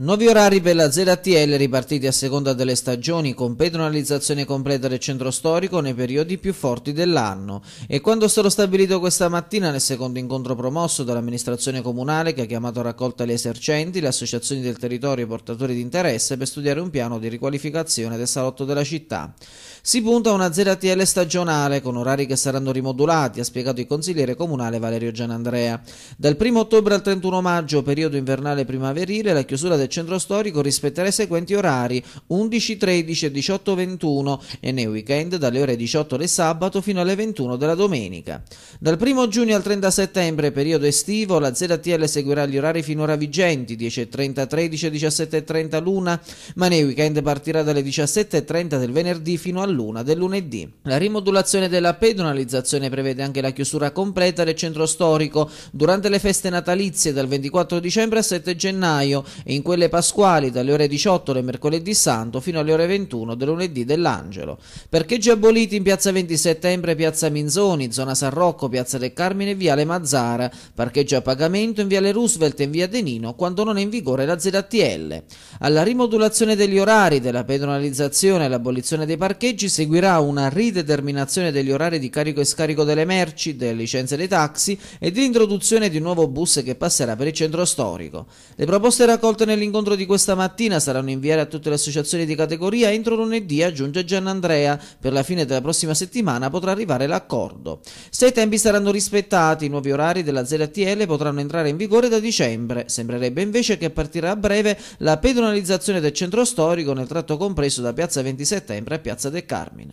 Nuovi orari per la ZTL ripartiti a seconda delle stagioni con pedonalizzazione completa del centro storico nei periodi più forti dell'anno e quando è stabilito questa mattina nel secondo incontro promosso dall'amministrazione comunale che ha chiamato a raccolta gli esercenti, le associazioni del territorio e portatori di interesse per studiare un piano di riqualificazione del salotto della città. Si punta a una ZTL stagionale con orari che saranno rimodulati, ha spiegato il consigliere comunale Valerio Gianandrea. Dal 1 ottobre al 31 maggio, periodo invernale primaverile, la chiusura del del centro storico rispetterà i seguenti orari 11, 13 e 18, 21 e nei weekend dalle ore 18 del sabato fino alle 21 della domenica. Dal 1 giugno al 30 settembre, periodo estivo, la ZTL seguirà gli orari finora vigenti 10.30, 13, 17.30 l'una, ma nei weekend partirà dalle 17.30 del venerdì fino a luna del lunedì. La rimodulazione della pedonalizzazione prevede anche la chiusura completa del centro storico durante le feste natalizie dal 24 dicembre al 7 gennaio e in quella quelle pasquali dalle ore 18 del mercoledì santo fino alle ore 21 del lunedì dell'Angelo. Parcheggi aboliti in piazza 20 settembre, piazza Minzoni, zona San Rocco, piazza del Carmine, e viale Mazzara. Parcheggio a pagamento in viale Roosevelt e in via Denino quando non è in vigore la ZTL. Alla rimodulazione degli orari, della pedonalizzazione e l'abolizione dei parcheggi seguirà una rideterminazione degli orari di carico e scarico delle merci, delle licenze dei taxi e dell'introduzione di un nuovo bus che passerà per il centro storico. Le proposte raccolte nell'incontro dell'incontro di questa mattina saranno inviate a tutte le associazioni di categoria entro lunedì, aggiunge Gianandrea. Per la fine della prossima settimana potrà arrivare l'accordo. Se i tempi saranno rispettati, i nuovi orari della ZTL potranno entrare in vigore da dicembre. Sembrerebbe invece che partirà a breve la pedonalizzazione del centro storico nel tratto compreso da Piazza 20 Settembre a Piazza del Carmine.